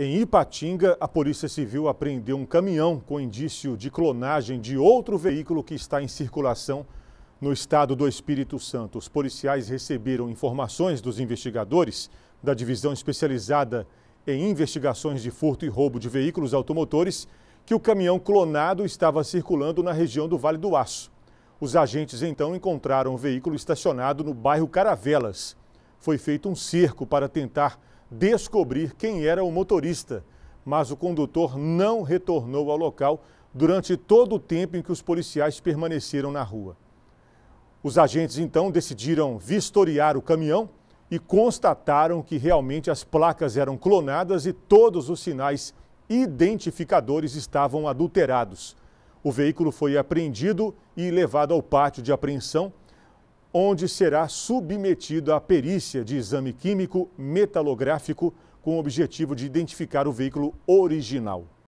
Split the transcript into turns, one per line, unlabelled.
Em Ipatinga, a Polícia Civil apreendeu um caminhão com indício de clonagem de outro veículo que está em circulação no estado do Espírito Santo. Os policiais receberam informações dos investigadores da divisão especializada em investigações de furto e roubo de veículos automotores que o caminhão clonado estava circulando na região do Vale do Aço. Os agentes então encontraram o veículo estacionado no bairro Caravelas. Foi feito um cerco para tentar descobrir quem era o motorista, mas o condutor não retornou ao local durante todo o tempo em que os policiais permaneceram na rua. Os agentes então decidiram vistoriar o caminhão e constataram que realmente as placas eram clonadas e todos os sinais identificadores estavam adulterados. O veículo foi apreendido e levado ao pátio de apreensão onde será submetido à perícia de exame químico metalográfico com o objetivo de identificar o veículo original.